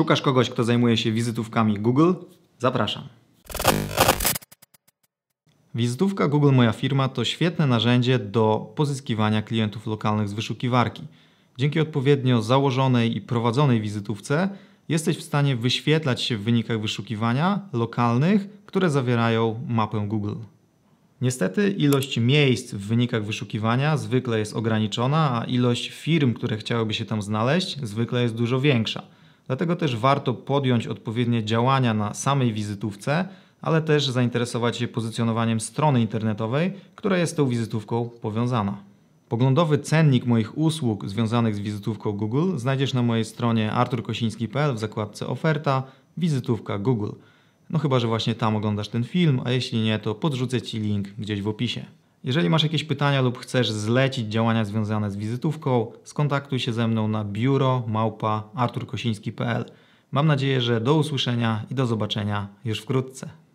Szukasz kogoś, kto zajmuje się wizytówkami Google? Zapraszam. Wizytówka Google Moja Firma to świetne narzędzie do pozyskiwania klientów lokalnych z wyszukiwarki. Dzięki odpowiednio założonej i prowadzonej wizytówce jesteś w stanie wyświetlać się w wynikach wyszukiwania lokalnych, które zawierają mapę Google. Niestety ilość miejsc w wynikach wyszukiwania zwykle jest ograniczona, a ilość firm, które chciałyby się tam znaleźć, zwykle jest dużo większa. Dlatego też warto podjąć odpowiednie działania na samej wizytówce, ale też zainteresować się pozycjonowaniem strony internetowej, która jest tą wizytówką powiązana. Poglądowy cennik moich usług związanych z wizytówką Google znajdziesz na mojej stronie arturkosiński.pl w zakładce oferta wizytówka Google. No chyba, że właśnie tam oglądasz ten film, a jeśli nie, to podrzucę Ci link gdzieś w opisie. Jeżeli masz jakieś pytania lub chcesz zlecić działania związane z wizytówką, skontaktuj się ze mną na biuro małpa Mam nadzieję, że do usłyszenia i do zobaczenia już wkrótce.